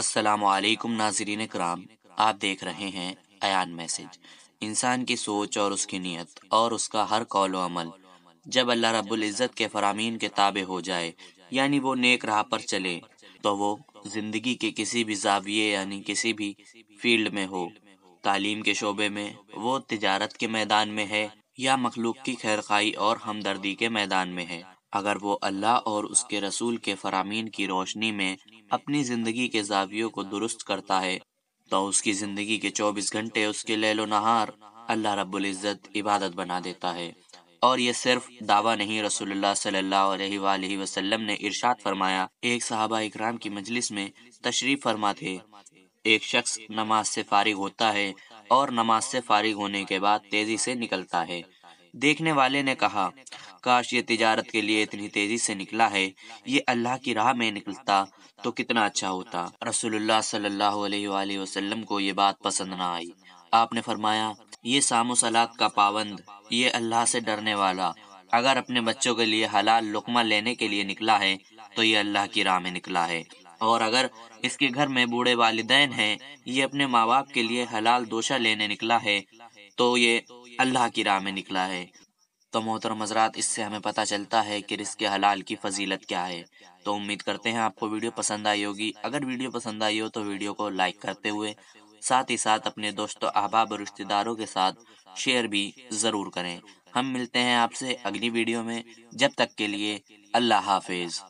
السلام علیکم ناظرین کرام آپ دیکھ رہے ہیں ایان میسج انسان کی سوچ اور اس کی نیت اور اس کا ہر قول و عمل جب اللہ رب العزت کے فرامین کے تابع ہو جائے یعنی وہ نیک راہ پر چلے تو وہ زندگی کے کسی بھی زاویے یعنی کسی بھی فیلڈ میں ہو تعلیم کے شعبے میں وہ تجارت کے میدان میں ہے یا مخلوق کی خیرخائی اور ہمدردی کے میدان میں ہے اگر وہ اللہ اور اس کے رسول کے فرامین کی روشنی میں اپنی زندگی کے زاویوں کو درست کرتا ہے تو اس کی زندگی کے چوبیس گھنٹے اس کے لیل و نہار اللہ رب العزت عبادت بنا دیتا ہے اور یہ صرف دعویٰ نہیں رسول اللہ صلی اللہ علیہ وآلہ وسلم نے ارشاد فرمایا ایک صحابہ اکرام کی مجلس میں تشریف فرما تھے ایک شخص نماز سے فارغ ہوتا ہے اور نماز سے فارغ ہونے کے بعد تیزی سے نکلتا ہے دیکھنے والے نے کہا کاش یہ تجارت کے لیے اتنی تیزی سے نکلا ہے یہ اللہ کی راہ میں نکلتا تو کتنا اچھا ہوتا رسول اللہ صلی اللہ علیہ وآلہ وسلم کو یہ بات پسند نہ آئی آپ نے فرمایا یہ سام و سلاد کا پابند یہ اللہ سے ڈرنے والا اگر اپنے بچوں کے لیے حلال لقمہ لینے کے لیے نکلا ہے تو یہ اللہ کی راہ میں نکلا ہے اور اگر اس کے گھر میں بوڑھے والدین ہیں یہ اپنے ماں باپ کے لیے حلال دوشہ لینے نکلا ہے تو یہ اللہ کی راہ میں نکلا ہے تو محترم حضرات اس سے ہمیں پتہ چلتا ہے کہ رزق حلال کی فضیلت کیا ہے تو امید کرتے ہیں آپ کو ویڈیو پسند آئی ہوگی اگر ویڈیو پسند آئی ہو تو ویڈیو کو لائک کرتے ہوئے ساتھ ہی ساتھ اپنے دوست و احباب اور رشتے داروں کے ساتھ شیئر بھی ضرور کریں ہم ملتے ہیں آپ سے اگلی ویڈیو میں جب تک کے لیے اللہ حافظ